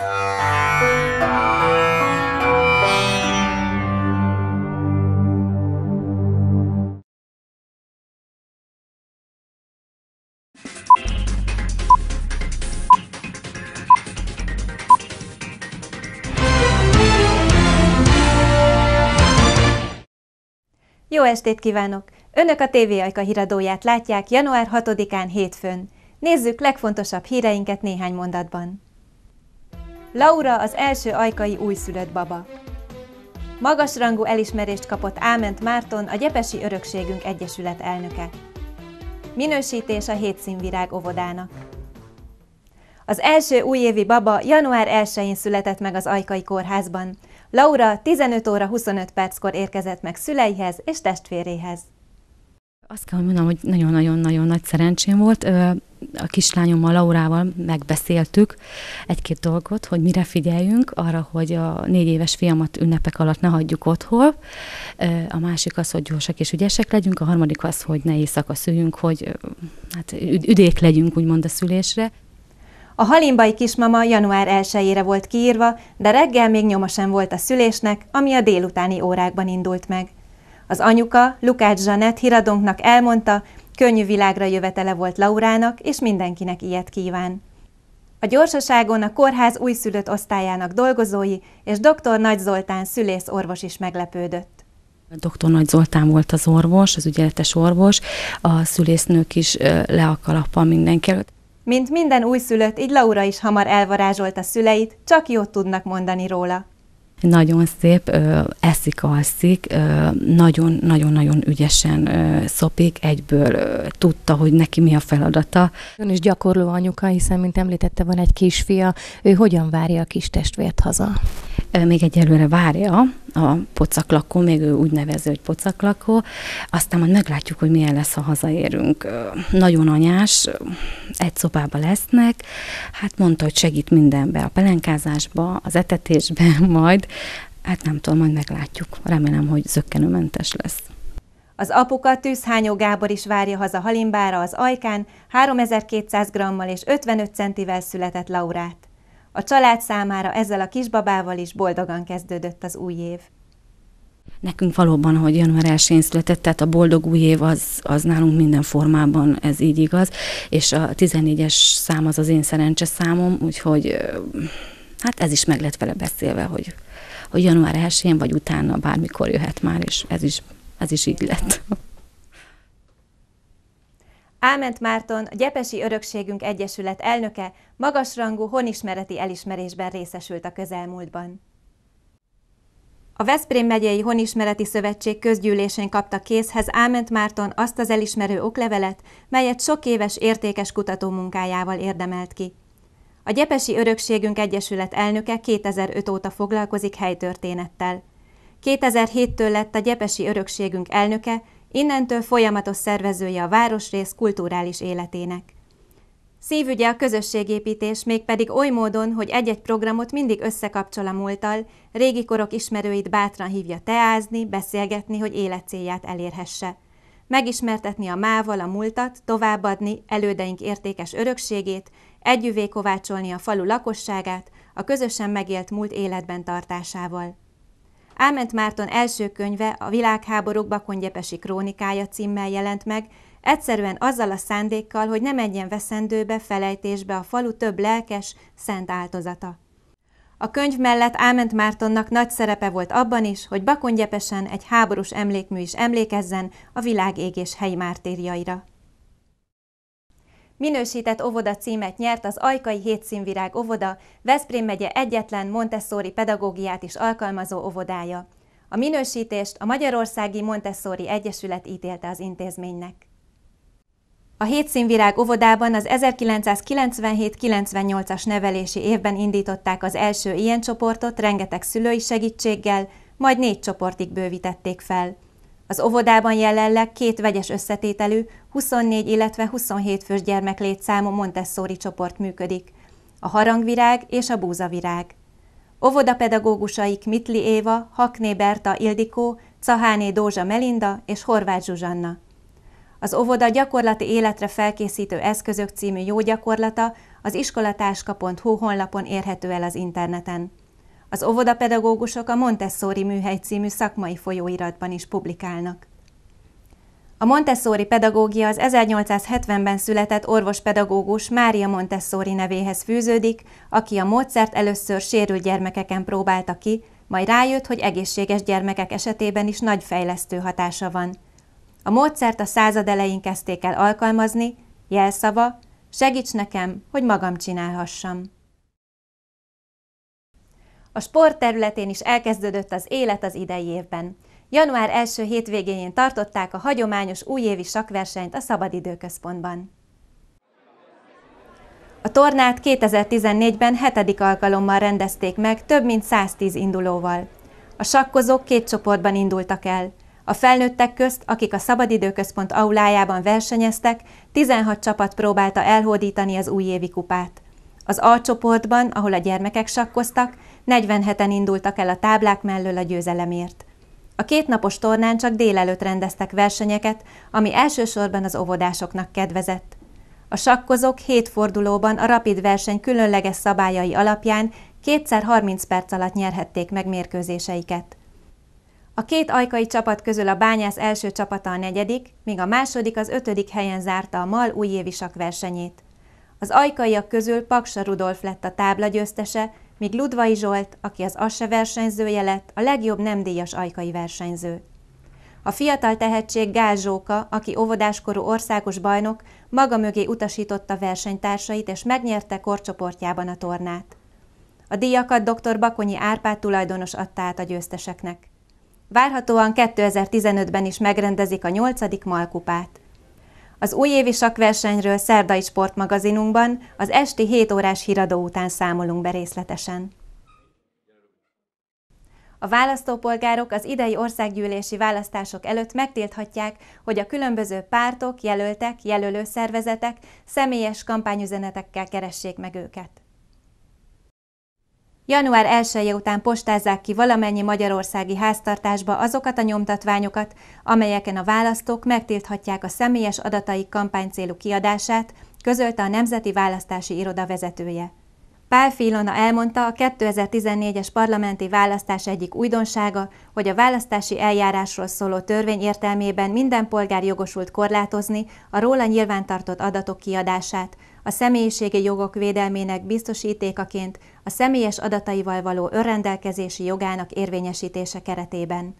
Jó estét kívánok! Önök a TV Ajka híradóját látják január 6-án hétfőn. Nézzük legfontosabb híreinket néhány mondatban. Laura az első ajkai újszülött baba. Magasrangú elismerést kapott Áment Márton, a Gyepesi Örökségünk Egyesület elnöke. Minősítés a Hétszínvirág óvodának. Az első újévi baba január 1-én született meg az Ajkai Kórházban. Laura 15 óra 25 perckor érkezett meg szüleihez és testvéréhez. Azt kell mondanom, hogy nagyon-nagyon-nagyon nagy szerencsém volt a kislányommal, Laurával megbeszéltük egy-két dolgot, hogy mire figyeljünk, arra, hogy a négy éves fiamat ünnepek alatt ne hagyjuk otthon. A másik az, hogy gyorsak és ügyesek legyünk, a harmadik az, hogy ne éjszaka szüljünk, hogy hát üdék legyünk, úgymond a szülésre. A halimbai kismama január 1-ére volt kiírva, de reggel még nyoma sem volt a szülésnek, ami a délutáni órákban indult meg. Az anyuka, Lukács Zsanett híradónknak elmondta, Könnyű világra jövetele volt Laurának, és mindenkinek ilyet kíván. A gyorsaságon a kórház újszülött osztályának dolgozói és dr. Nagy Zoltán szülész orvos is meglepődött. Dr. Nagy Zoltán volt az orvos, az ügyeletes orvos, a szülésznők is le a kalappal mindenki előtt. Mint minden újszülött, így Laura is hamar a szüleit, csak jót tudnak mondani róla nagyon szép, eszik, alszik, nagyon-nagyon-nagyon ügyesen szopik, egyből tudta, hogy neki mi a feladata. Ön is gyakorló anyuka, hiszen, mint említette, van egy kisfia, ő hogyan várja a kis testvért haza? Még egyelőre várja, a pocaklakó, még ő úgy nevező, hogy pocaklakó, aztán majd meglátjuk, hogy milyen lesz, ha hazaérünk. Nagyon anyás, egy szobába lesznek, hát mondta, hogy segít mindenbe, a pelenkázásba, az etetésbe majd, hát nem tudom, majd meglátjuk. Remélem, hogy zöggenőmentes lesz. Az apuka Tűzhányó Gábor is várja haza Halimbára az Ajkán 3200 g és 55 centivel született Laurát. A család számára ezzel a kisbabával is boldogan kezdődött az új év. Nekünk valóban, hogy január 1-én született, tehát a boldog új év az, az nálunk minden formában ez így igaz, és a 14-es szám az az én szerencse számom, úgyhogy hát ez is meg lett vele beszélve, hogy, hogy január 1-én vagy utána bármikor jöhet már, és ez is, ez is így lett. Áment Márton, a Gyepesi Örökségünk Egyesület elnöke magasrangú honismereti elismerésben részesült a közelmúltban. A Veszprém megyei Honismereti Szövetség közgyűlésén kapta kézhez Áment Márton azt az elismerő oklevelet, melyet sok éves értékes kutatómunkájával érdemelt ki. A Gyepesi Örökségünk Egyesület elnöke 2005 óta foglalkozik helytörténettel. 2007-től lett a Gyepesi Örökségünk elnöke, Innentől folyamatos szervezője a városrész kulturális életének. Szívügye a közösségépítés, mégpedig oly módon, hogy egy-egy programot mindig összekapcsol a múltal, régi korok ismerőit bátran hívja teázni, beszélgetni, hogy életcélját elérhesse. Megismertetni a mával a múltat, továbbadni elődeink értékes örökségét, együvé kovácsolni a falu lakosságát, a közösen megélt múlt életben tartásával. Áment Márton első könyve, a világháborúk Bakongyepesi krónikája címmel jelent meg, egyszerűen azzal a szándékkal, hogy ne menjen veszendőbe, felejtésbe a falu több lelkes, szent áltozata. A könyv mellett Áment Mártonnak nagy szerepe volt abban is, hogy Bakongyepesen egy háborús emlékmű is emlékezzen a égés helyi mártériaira. Minősített óvoda címet nyert az Ajkai Hétszínvirág óvoda, Veszprém megye egyetlen Montessori pedagógiát is alkalmazó óvodája. A minősítést a Magyarországi Montessori Egyesület ítélte az intézménynek. A Hétszínvirág óvodában az 1997-98-as nevelési évben indították az első ilyen csoportot rengeteg szülői segítséggel, majd négy csoportig bővítették fel. Az óvodában jelenleg két vegyes összetételű, 24, illetve 27 fős gyermeklétszámú Montessori csoport működik. A harangvirág és a búzavirág. pedagógusaik Mitli Éva, Hakné Berta Ildikó, Caháné Dózsa Melinda és Horváth Zsuzsanna. Az óvoda gyakorlati életre felkészítő eszközök című jó gyakorlata az iskolatáska.hu honlapon érhető el az interneten. Az óvodapedagógusok a Montessori műhely című szakmai folyóiratban is publikálnak. A Montessori pedagógia az 1870-ben született orvospedagógus Mária Montessori nevéhez fűződik, aki a módszert először sérült gyermekeken próbálta ki, majd rájött, hogy egészséges gyermekek esetében is nagy fejlesztő hatása van. A módszert a század elején kezdték el alkalmazni, jelszava, segíts nekem, hogy magam csinálhassam. A sport területén is elkezdődött az élet az idei évben. Január első hétvégén tartották a hagyományos újévi sakversenyt a Szabadidőközpontban. A tornát 2014-ben hetedik alkalommal rendezték meg több mint 110 indulóval. A sakkozók két csoportban indultak el. A felnőttek közt, akik a Szabadidőközpont aulájában versenyeztek, 16 csapat próbálta elhódítani az újévi kupát. Az A csoportban, ahol a gyermekek sakkoztak, 47-en indultak el a táblák mellől a győzelemért. A kétnapos tornán csak délelőtt rendeztek versenyeket, ami elsősorban az óvodásoknak kedvezett. A sakkozók hét fordulóban a rapid verseny különleges szabályai alapján kétszer 30 perc alatt nyerhették meg mérkőzéseiket. A két ajkai csapat közül a bányász első csapata a negyedik, míg a második az ötödik helyen zárta a MAL újévi sakversenyét. Az ajkaiak közül Paksa Rudolf lett a tábla győztese, míg Ludvai Zsolt, aki az ASSE versenyzője lett, a legjobb nem díjas ajkai versenyző. A fiatal tehetség Gál Zsóka, aki óvodáskorú országos bajnok, maga mögé utasította versenytársait és megnyerte korcsoportjában a tornát. A díjakat dr. Bakonyi Árpád tulajdonos adta át a győzteseknek. Várhatóan 2015-ben is megrendezik a 8. Malkupát. Az újévi sakversenyről szerdai sportmagazinunkban az esti 7 órás híradó után számolunk be részletesen. A választópolgárok az idei országgyűlési választások előtt megtilthatják, hogy a különböző pártok, jelöltek, jelölőszervezetek személyes kampányüzenetekkel keressék meg őket. Január 1 -e után postázzák ki valamennyi magyarországi háztartásba azokat a nyomtatványokat, amelyeken a választók megtilthatják a személyes adataik kampánycélú kiadását, közölte a Nemzeti Választási Iroda vezetője. Pál Filona elmondta, a 2014-es parlamenti választás egyik újdonsága, hogy a választási eljárásról szóló törvény értelmében minden polgár jogosult korlátozni a róla nyilvántartott adatok kiadását, a személyiségi jogok védelmének biztosítékaként a személyes adataival való önrendelkezési jogának érvényesítése keretében.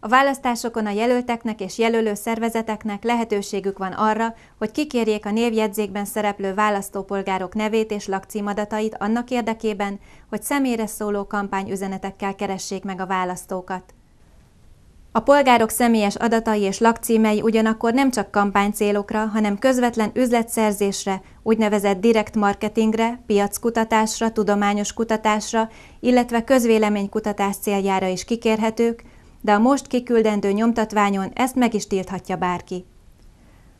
A választásokon a jelölteknek és jelölő szervezeteknek lehetőségük van arra, hogy kikérjék a névjegyzékben szereplő választópolgárok nevét és lakcímadatait annak érdekében, hogy személyre szóló kampányüzenetekkel keressék meg a választókat. A polgárok személyes adatai és lakcímei ugyanakkor nem csak kampánycélokra, hanem közvetlen üzletszerzésre, úgynevezett direkt marketingre, piackutatásra, tudományos kutatásra, illetve közvéleménykutatás céljára is kikérhetők, de a most kiküldendő nyomtatványon ezt meg is tilthatja bárki.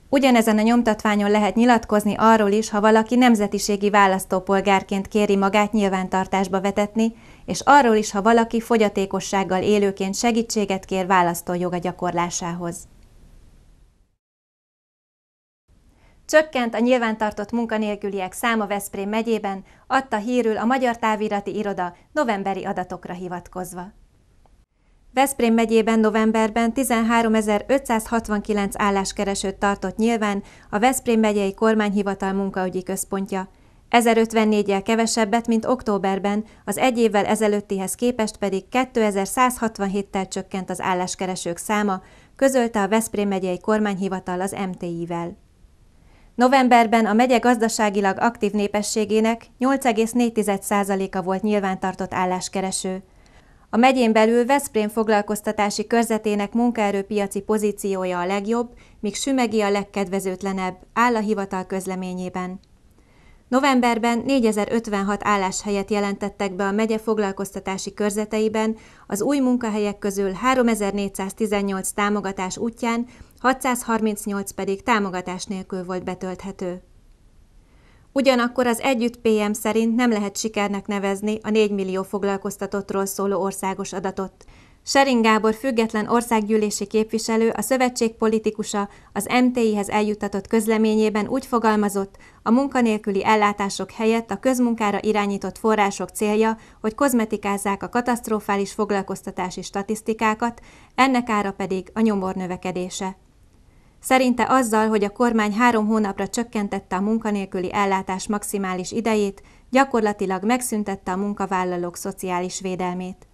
Ugyanezen a nyomtatványon lehet nyilatkozni arról is, ha valaki nemzetiségi választópolgárként kéri magát nyilvántartásba vetetni, és arról is, ha valaki fogyatékossággal élőként segítséget kér választójoga gyakorlásához. Csökkent a nyilvántartott munkanélküliek száma Veszprém megyében, adta hírül a Magyar Távirati Iroda novemberi adatokra hivatkozva. Veszprém megyében novemberben 13.569 álláskeresőt tartott nyilván a Veszprém megyei kormányhivatal munkaügyi központja. 1054-jel kevesebbet, mint októberben, az egy évvel ezelőttihez képest pedig 2167-tel csökkent az álláskeresők száma, közölte a Veszprém megyei kormányhivatal az MTI-vel. Novemberben a megye gazdaságilag aktív népességének 8,4%-a volt nyilvántartott álláskereső. A megyén belül Veszprém foglalkoztatási körzetének munkaerőpiaci pozíciója a legjobb, míg Sümegi a legkedvezőtlenebb, áll a hivatal közleményében. Novemberben 4056 álláshelyet jelentettek be a megye foglalkoztatási körzeteiben, az új munkahelyek közül 3418 támogatás útján, 638 pedig támogatás nélkül volt betölthető. Ugyanakkor az Együtt PM szerint nem lehet sikernek nevezni a 4 millió foglalkoztatottról szóló országos adatot. Sering Gábor független országgyűlési képviselő, a szövetség politikusa az MTI-hez eljuttatott közleményében úgy fogalmazott, a munkanélküli ellátások helyett a közmunkára irányított források célja, hogy kozmetikázzák a katasztrofális foglalkoztatási statisztikákat, ennek ára pedig a nyomor növekedése. Szerinte azzal, hogy a kormány három hónapra csökkentette a munkanélküli ellátás maximális idejét, gyakorlatilag megszüntette a munkavállalók szociális védelmét.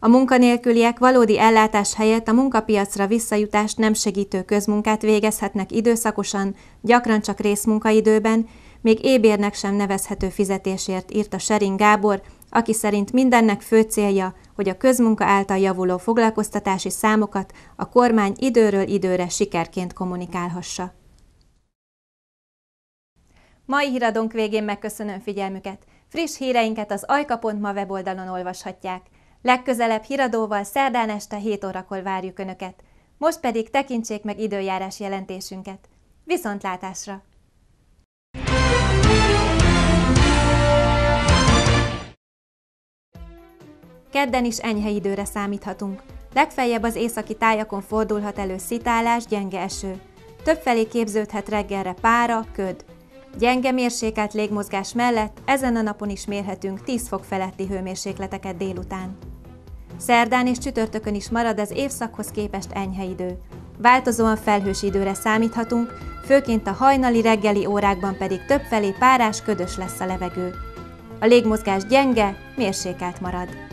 A munkanélküliek valódi ellátás helyett a munkapiacra visszajutást nem segítő közmunkát végezhetnek időszakosan, gyakran csak részmunkaidőben, még ébérnek sem nevezhető fizetésért írt a Serin Gábor, aki szerint mindennek fő célja hogy a közmunka által javuló foglalkoztatási számokat a kormány időről időre sikerként kommunikálhassa. Mai híradónk végén megköszönöm figyelmüket. Friss híreinket az ajka.ma weboldalon olvashatják. Legközelebb híradóval szerdán este 7 órakor várjuk Önöket. Most pedig tekintsék meg időjárás jelentésünket. Viszontlátásra! Kedden is enyhe időre számíthatunk. Legfeljebb az északi tájakon fordulhat elő szitálás, gyenge eső. Többfelé képződhet reggelre pára, köd. Gyenge mérsékelt légmozgás mellett ezen a napon is mérhetünk 10 fok feletti hőmérsékleteket délután. Szerdán és csütörtökön is marad az évszakhoz képest enyhe idő. Változóan felhős időre számíthatunk, főként a hajnali reggeli órákban pedig többfelé párás, ködös lesz a levegő. A légmozgás gyenge, mérsékelt marad.